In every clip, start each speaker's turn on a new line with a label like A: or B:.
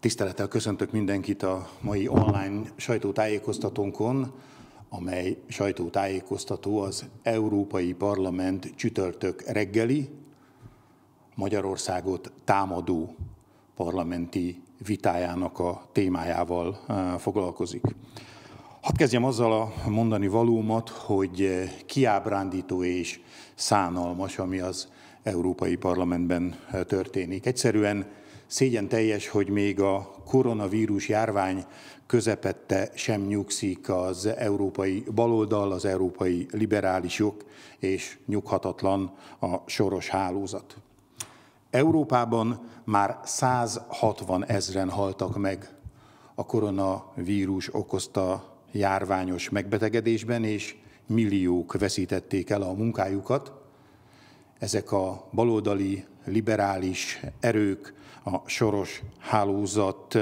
A: Tisztelettel köszöntök mindenkit a mai online sajtótájékoztatónkon, amely sajtótájékoztató az Európai Parlament csütörtök reggeli Magyarországot támadó parlamenti vitájának a témájával eh, foglalkozik. Hadd kezdjem azzal a mondani valómat, hogy eh, kiábrándító és szánalmas, ami az Európai Parlamentben eh, történik. Egyszerűen Szégyen teljes, hogy még a koronavírus járvány közepette sem nyugszik az európai baloldal, az európai liberálisok, és nyughatatlan a soros hálózat. Európában már 160 ezren haltak meg a koronavírus okozta járványos megbetegedésben, és milliók veszítették el a munkájukat, ezek a baloldali liberális erők, a soros hálózat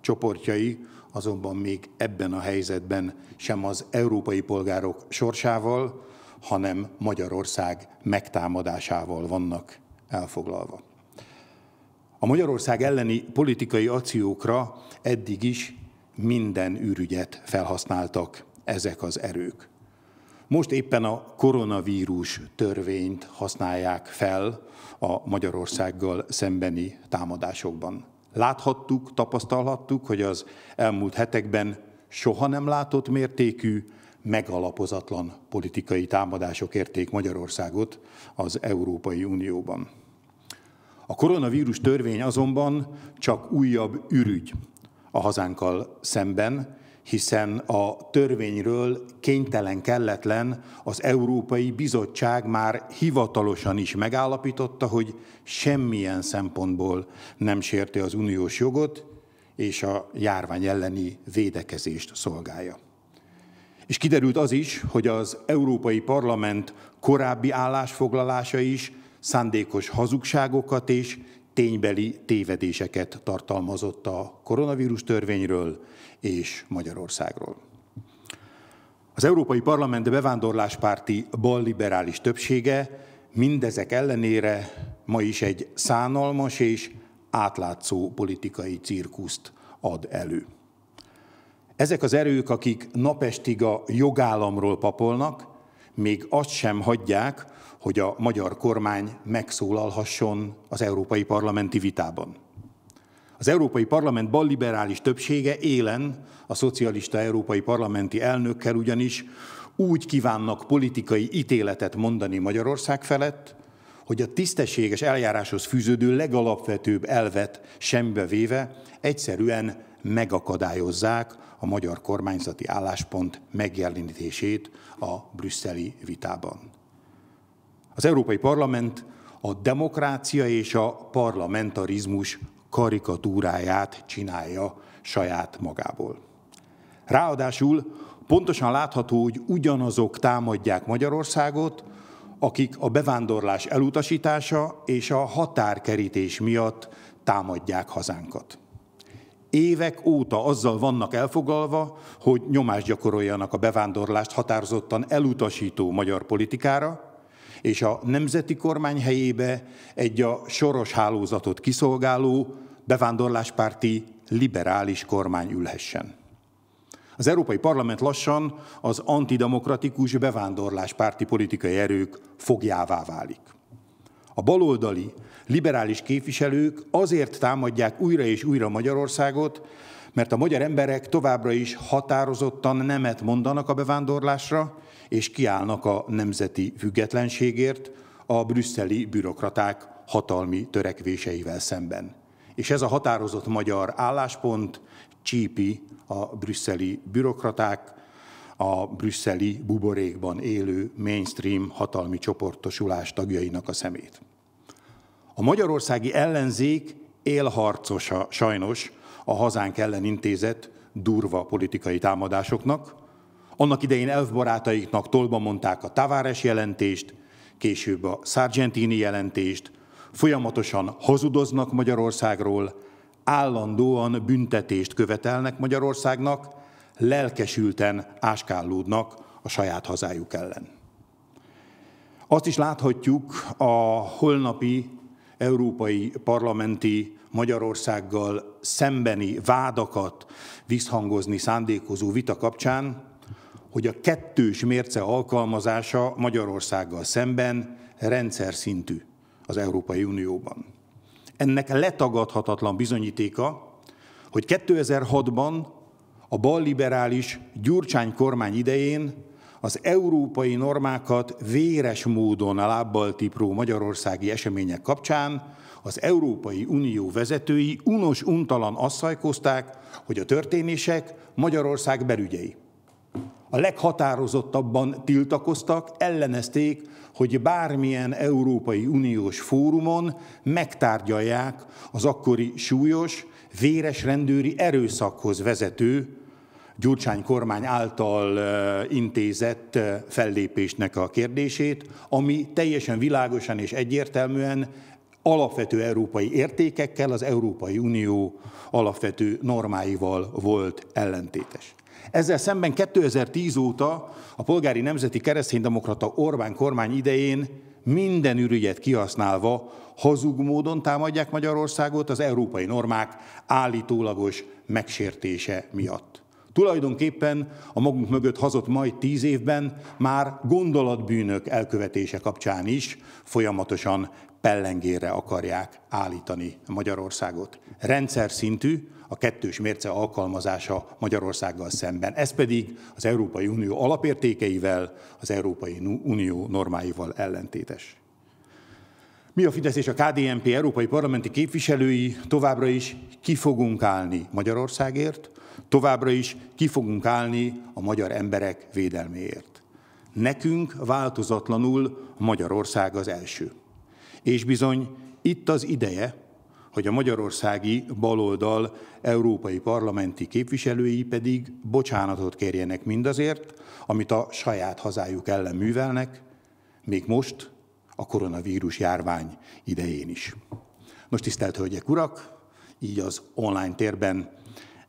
A: csoportjai azonban még ebben a helyzetben sem az európai polgárok sorsával, hanem Magyarország megtámadásával vannak elfoglalva. A Magyarország elleni politikai akciókra eddig is minden ürügyet felhasználtak ezek az erők. Most éppen a koronavírus törvényt használják fel a Magyarországgal szembeni támadásokban. Láthattuk, tapasztalhattuk, hogy az elmúlt hetekben soha nem látott mértékű, megalapozatlan politikai támadások érték Magyarországot az Európai Unióban. A koronavírus törvény azonban csak újabb ürügy a hazánkkal szemben, hiszen a törvényről kénytelen kelletlen az Európai Bizottság már hivatalosan is megállapította, hogy semmilyen szempontból nem sérti az uniós jogot, és a járvány elleni védekezést szolgálja. És kiderült az is, hogy az Európai Parlament korábbi állásfoglalása is szándékos hazugságokat és ténybeli tévedéseket tartalmazott a koronavírus törvényről és Magyarországról. Az Európai Parlament bevándorláspárti balliberális többsége mindezek ellenére ma is egy szánalmas és átlátszó politikai cirkuszt ad elő. Ezek az erők, akik napestig a jogállamról papolnak, még azt sem hagyják, hogy a magyar kormány megszólalhasson az európai parlamenti vitában. Az Európai Parlament balliberális többsége élen a szocialista európai parlamenti elnökkel ugyanis úgy kívánnak politikai ítéletet mondani Magyarország felett, hogy a tisztességes eljáráshoz fűződő legalapvetőbb elvet sembe véve egyszerűen megakadályozzák a magyar kormányzati álláspont megjelenítését a brüsszeli vitában. Az Európai Parlament a demokrácia és a parlamentarizmus karikatúráját csinálja saját magából. Ráadásul pontosan látható, hogy ugyanazok támadják Magyarországot, akik a bevándorlás elutasítása és a határkerítés miatt támadják hazánkat. Évek óta azzal vannak elfogalva, hogy nyomást gyakoroljanak a bevándorlást határozottan elutasító magyar politikára, és a nemzeti kormány helyébe egy a soros hálózatot kiszolgáló, bevándorláspárti liberális kormány ülhessen. Az Európai Parlament lassan az antidemokratikus bevándorláspárti politikai erők fogjává válik. A baloldali, liberális képviselők azért támadják újra és újra Magyarországot, mert a magyar emberek továbbra is határozottan nemet mondanak a bevándorlásra, és kiállnak a nemzeti függetlenségért a brüsszeli bürokraták hatalmi törekvéseivel szemben. És ez a határozott magyar álláspont csípi a brüsszeli bürokraták, a brüsszeli buborékban élő mainstream hatalmi csoportosulás tagjainak a szemét. A magyarországi ellenzék élharcosa sajnos a hazánk ellen intézett durva politikai támadásoknak, annak idején elfbarátaiknak tolba mondták a Tavares jelentést, később a Sargentini jelentést, folyamatosan hazudoznak Magyarországról, állandóan büntetést követelnek Magyarországnak, lelkesülten áskálódnak a saját hazájuk ellen. Azt is láthatjuk a holnapi európai parlamenti Magyarországgal szembeni vádakat visszhangozni szándékozó vita kapcsán, hogy a kettős mérce alkalmazása Magyarországgal szemben rendszer szintű az Európai Unióban. Ennek letagadhatatlan bizonyítéka, hogy 2006-ban a balliberális Gyurcsány kormány idején az európai normákat véres módon a lábbal tipró magyarországi események kapcsán az Európai Unió vezetői unos-untalan asszajkozták, hogy a történések Magyarország belügyei a leghatározottabban tiltakoztak, ellenezték, hogy bármilyen Európai Uniós fórumon megtárgyalják az akkori súlyos, véres rendőri erőszakhoz vezető Gyurcsány kormány által intézett fellépésnek a kérdését, ami teljesen világosan és egyértelműen alapvető európai értékekkel, az Európai Unió alapvető normáival volt ellentétes. Ezzel szemben 2010 óta a polgári nemzeti kereszténydemokrata Orbán kormány idején minden ürügyet kihasználva hazug módon támadják Magyarországot az európai normák állítólagos megsértése miatt. Tulajdonképpen a magunk mögött hazott majd tíz évben már gondolatbűnök elkövetése kapcsán is folyamatosan pellengére akarják állítani Magyarországot. Rendszer szintű a kettős mérce alkalmazása Magyarországgal szemben. Ez pedig az Európai Unió alapértékeivel, az Európai Unió normáival ellentétes. Mi a Fidesz és a KDNP európai parlamenti képviselői továbbra is ki fogunk állni Magyarországért, továbbra is ki fogunk állni a magyar emberek védelméért. Nekünk változatlanul Magyarország az első. És bizony itt az ideje, hogy a magyarországi baloldal európai parlamenti képviselői pedig bocsánatot kérjenek mindazért, amit a saját hazájuk ellen művelnek, még most a koronavírus járvány idején is. Nos, tisztelt Hölgyek, Urak, így az online térben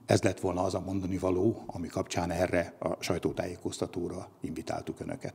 A: ez lett volna az a mondani való, ami kapcsán erre a sajtótájékoztatóra invitáltuk Önöket.